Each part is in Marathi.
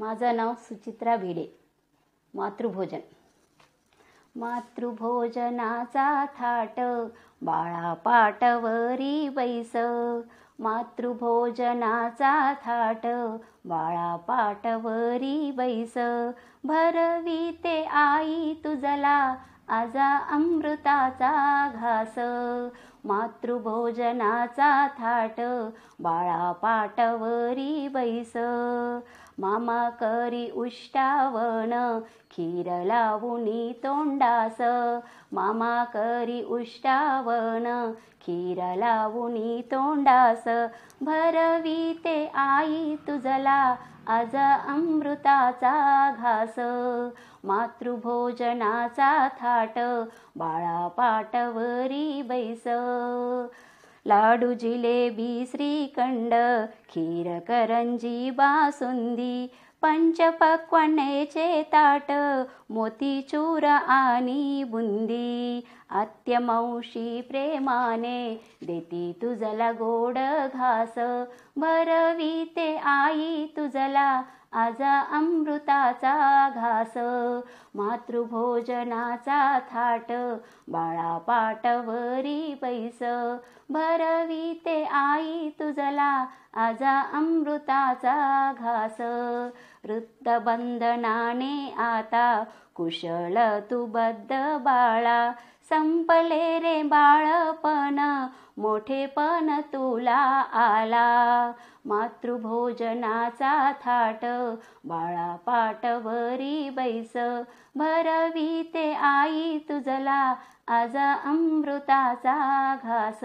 माझं नाव सुचित्रा भिडे मातृभोजन मातृभोजनाचा थाट बाळा पाटवरी बैस मातृभोजनाचा थाट बाळा पाटवरी बैस भरवी ते आई तुझला आजा अमृताचा घास मातृभोजनाचा थाट बाळा पाटवरी बैस मामा करी उष्टावण खीर लावुनी तोंडास मामा करी उष्टावण खीर लावुनी तोंडास भरवी ते आई तुझला आज अमृताचा घास मातृभोजनाचा थाट बाळा पाटवरी बैस लाडु जिलेबी श्रीखण्ड कीरकरं जी बासुन्दी पंच पंचपक्वनेचे ताट मोतीचूर आणि बुंदी अत्यमौशी प्रेमाने देती तुझला गोड घास भरवी ते आई तुझला आजा अमृताचा घास मातृभोजनाचा थाट बाळा पाटवरी पैस ते आई तुझला आजा अमृताचा घास वृत्तबंधनाने आता कुशल तू बद्ध बाळा संपले रे बाळपण मोठेपण तुला आला मातृभोजनाचा थाट बाळा पाटवरी बैस भरवी ते आई तुझला आज अमृताचा घास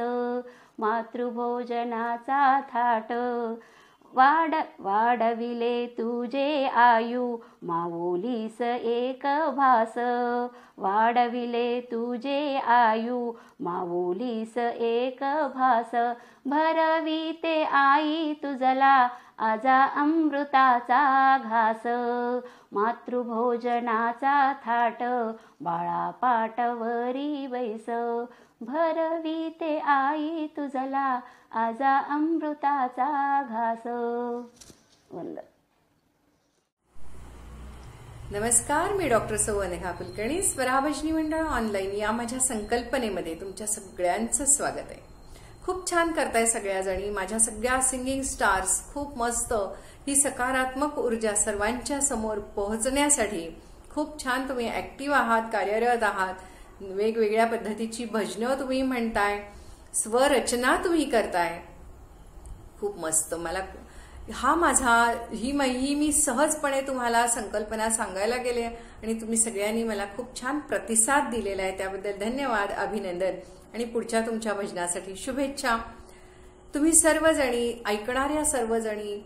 मातृभोजनाचा थाट वाड वाढविले तुझे आयु माऊलीस एक भास वाढविले तुझे आयु माऊलीस एक भास भरवी ते आई तुझला आजा अमृताचा घास मातृभोजनाचा थाट बाळा पाटवरी बैस भरवी ते आई तुझला आजा अमृताचा घास नमस्कार मी डॉक्टर सौनेहा कुलकर्णी स्वराभजनी मंडळ ऑनलाईन या माझ्या संकल्पनेमध्ये तुमच्या सगळ्यांचं स्वागत आहे खूप छान करताय जणी, माझ्या सगळ्या सिंगिंग स्टार्स खूप मस्त ही सकारात्मक ऊर्जा सर्वांच्या समोर पोहोचण्यासाठी खूप छान तुम्ही ऍक्टिव्ह आहात कार्यरत आहात वेगवेगळ्या पद्धतीची भजनं तुम्ही म्हणताय स्वरचना तुम्ही करताय खूप मस्त मला हा माझा ही ही मी सहजपणे तुम्हाला संकल्पना सांगायला गेले आणि तुम्ही सगळ्यांनी मला खूप छान प्रतिसाद दिलेला आहे त्याबद्दल धन्यवाद अभिनंदन आणि पुढच्या तुमच्या भजनासाठी शुभेच्छा तुम्ही सर्वजणी ऐकणाऱ्या सर्वजणी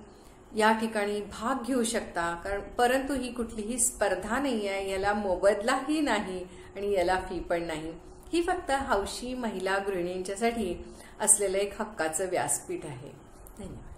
या ठिकाणी भाग घेऊ शकता कारण परंतु ही कुठलीही स्पर्धा नाही आहे याला मोबदलाही नाही आणि याला फी पण नाही ही फक्त हौशी महिला गृहिणींच्यासाठी असलेलं एक हक्काचं व्यासपीठ आहे धन्यवाद